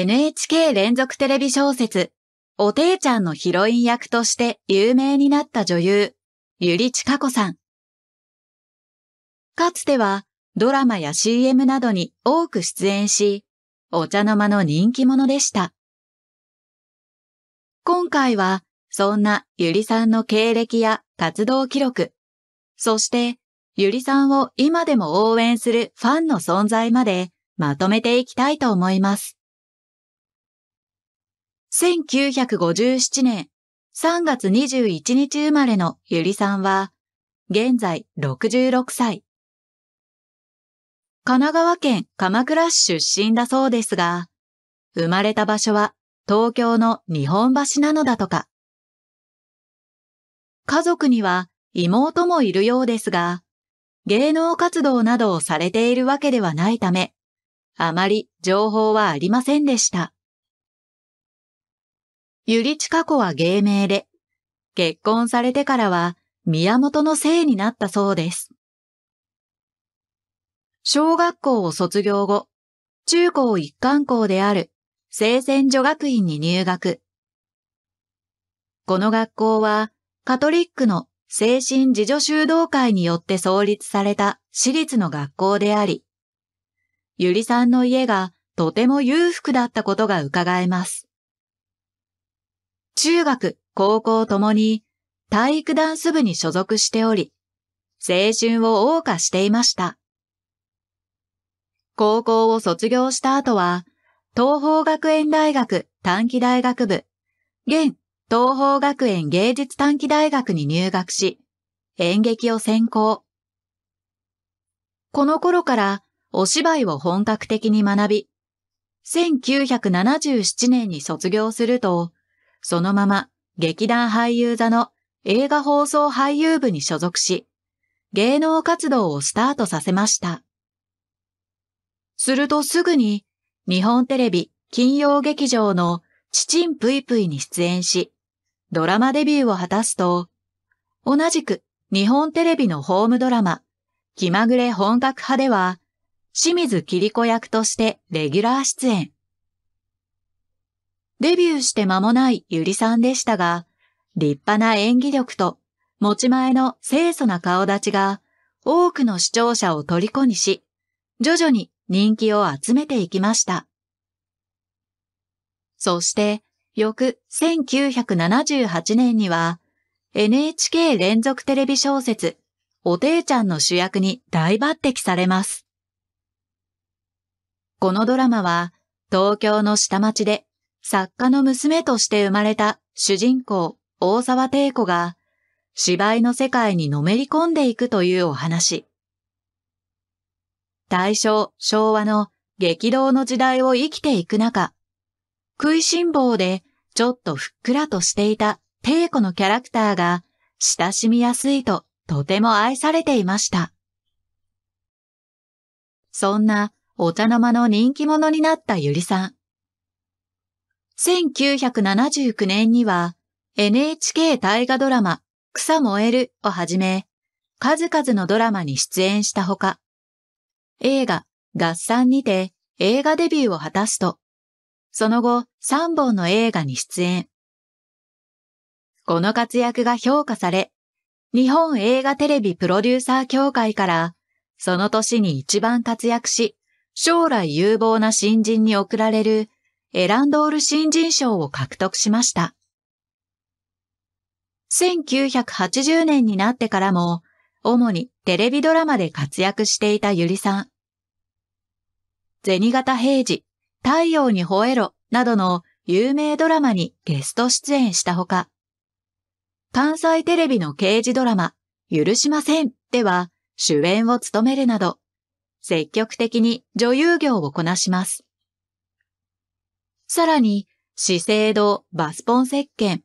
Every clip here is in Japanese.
NHK 連続テレビ小説、おていちゃんのヒロイン役として有名になった女優、ゆりちかこさん。かつてはドラマや CM などに多く出演し、お茶の間の人気者でした。今回は、そんなゆりさんの経歴や活動記録、そしてゆりさんを今でも応援するファンの存在までまとめていきたいと思います。1957年3月21日生まれのゆりさんは、現在66歳。神奈川県鎌倉市出身だそうですが、生まれた場所は東京の日本橋なのだとか。家族には妹もいるようですが、芸能活動などをされているわけではないため、あまり情報はありませんでした。ゆりちか子は芸名で、結婚されてからは宮本の姓になったそうです。小学校を卒業後、中高一貫校である聖戦女学院に入学。この学校はカトリックの精神自助修道会によって創立された私立の学校であり、ゆりさんの家がとても裕福だったことが伺えます。中学、高校ともに体育ダンス部に所属しており、青春を謳歌していました。高校を卒業した後は、東方学園大学短期大学部、現東方学園芸術短期大学に入学し、演劇を専攻。この頃からお芝居を本格的に学び、1977年に卒業すると、そのまま劇団俳優座の映画放送俳優部に所属し、芸能活動をスタートさせました。するとすぐに日本テレビ金曜劇場のチチンプイプイに出演し、ドラマデビューを果たすと、同じく日本テレビのホームドラマ、気まぐれ本格派では、清水キリ子役としてレギュラー出演。デビューして間もないゆりさんでしたが、立派な演技力と持ち前の清楚な顔立ちが多くの視聴者を虜にし、徐々に人気を集めていきました。そして、翌1978年には NHK 連続テレビ小説おていちゃんの主役に大抜擢されます。このドラマは東京の下町で作家の娘として生まれた主人公、大沢帝子が、芝居の世界にのめり込んでいくというお話。大正、昭和の激動の時代を生きていく中、食いしん坊でちょっとふっくらとしていた帝子のキャラクターが親しみやすいととても愛されていました。そんなお茶の間の人気者になったゆりさん。1979年には NHK 大河ドラマ草燃えるをはじめ、数々のドラマに出演したほか、映画合算にて映画デビューを果たすと、その後3本の映画に出演。この活躍が評価され、日本映画テレビプロデューサー協会からその年に一番活躍し、将来有望な新人に贈られるエランドール新人賞を獲得しました。1980年になってからも、主にテレビドラマで活躍していたゆりさん。銭形平次、太陽に吠えろなどの有名ドラマにゲスト出演したほか、関西テレビの刑事ドラマ、許しませんでは主演を務めるなど、積極的に女優業をこなします。さらに、資生堂、バスポン石鹸、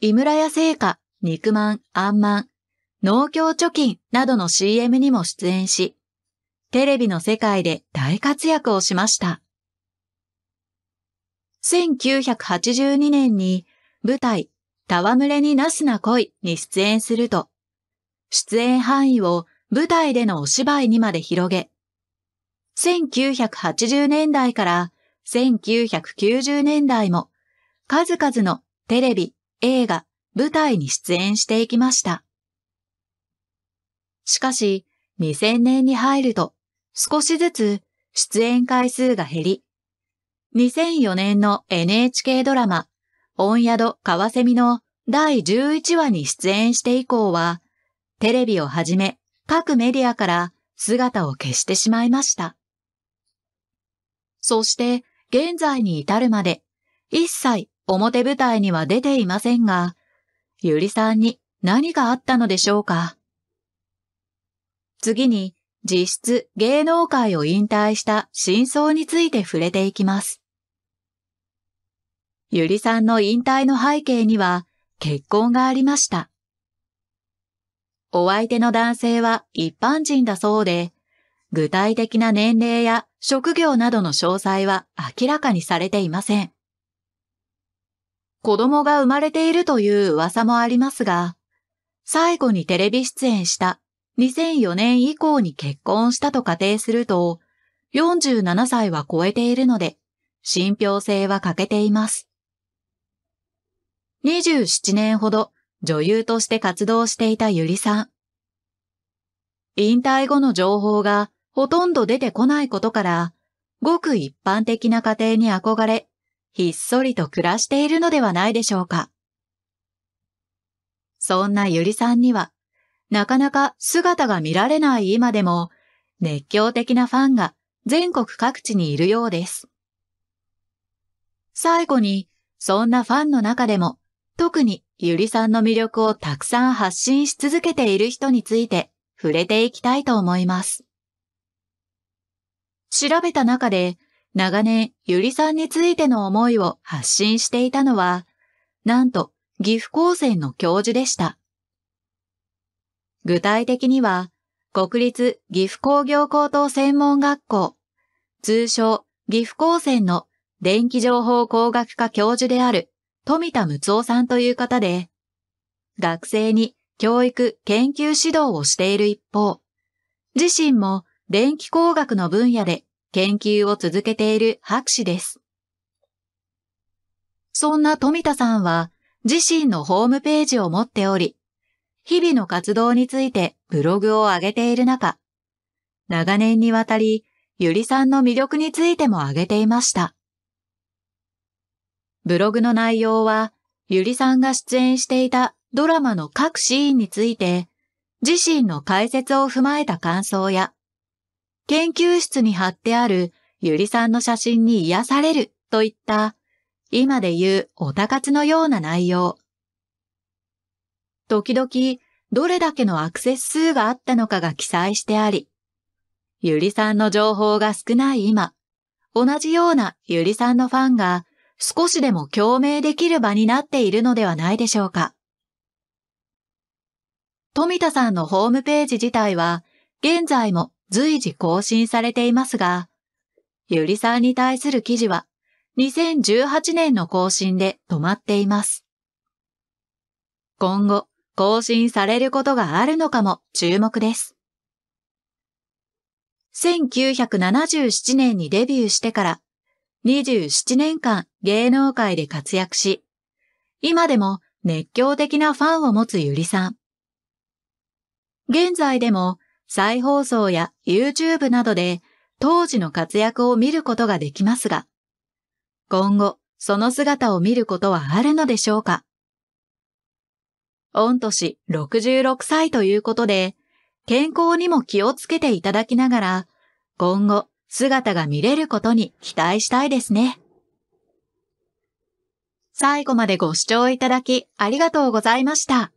井村屋製菓、肉まん、あんまん、農協貯金などの CM にも出演し、テレビの世界で大活躍をしました。1982年に舞台、戯れになすな恋に出演すると、出演範囲を舞台でのお芝居にまで広げ、1980年代から1990年代も数々のテレビ、映画、舞台に出演していきました。しかし、2000年に入ると少しずつ出演回数が減り、2004年の NHK ドラマ、温宿川蝉の第11話に出演して以降は、テレビをはじめ各メディアから姿を消してしまいました。そして現在に至るまで、一切表舞台には出ていませんが、ゆりさんに何があったのでしょうか次に、実質芸能界を引退した真相について触れていきます。ゆりさんの引退の背景には結婚がありました。お相手の男性は一般人だそうで、具体的な年齢や職業などの詳細は明らかにされていません。子供が生まれているという噂もありますが、最後にテレビ出演した2004年以降に結婚したと仮定すると、47歳は超えているので、信憑性は欠けています。27年ほど女優として活動していたゆりさん。引退後の情報がほとんど出てこないことから、ごく一般的な家庭に憧れ、ひっそりと暮らしているのではないでしょうか。そんなゆりさんには、なかなか姿が見られない今でも、熱狂的なファンが全国各地にいるようです。最後に、そんなファンの中でも、特にゆりさんの魅力をたくさん発信し続けている人について触れていきたいと思います。調べた中で、長年ゆりさんについての思いを発信していたのは、なんと岐阜高専の教授でした。具体的には、国立岐阜工業高等専門学校、通称岐阜高専の電気情報工学科教授である富田睦夫さんという方で、学生に教育研究指導をしている一方、自身も電気工学の分野で研究を続けている博士です。そんな富田さんは自身のホームページを持っており、日々の活動についてブログを上げている中、長年にわたりゆりさんの魅力についても上げていました。ブログの内容は、ゆりさんが出演していたドラマの各シーンについて、自身の解説を踏まえた感想や、研究室に貼ってあるゆりさんの写真に癒されるといった今で言うおたかつのような内容。時々どれだけのアクセス数があったのかが記載してあり、ゆりさんの情報が少ない今、同じようなゆりさんのファンが少しでも共鳴できる場になっているのではないでしょうか。富田さんのホームページ自体は現在も随時更新されていますが、ゆりさんに対する記事は2018年の更新で止まっています。今後更新されることがあるのかも注目です。1977年にデビューしてから27年間芸能界で活躍し、今でも熱狂的なファンを持つゆりさん。現在でも再放送や YouTube などで当時の活躍を見ることができますが、今後その姿を見ることはあるのでしょうか御年66歳ということで、健康にも気をつけていただきながら、今後姿が見れることに期待したいですね。最後までご視聴いただきありがとうございました。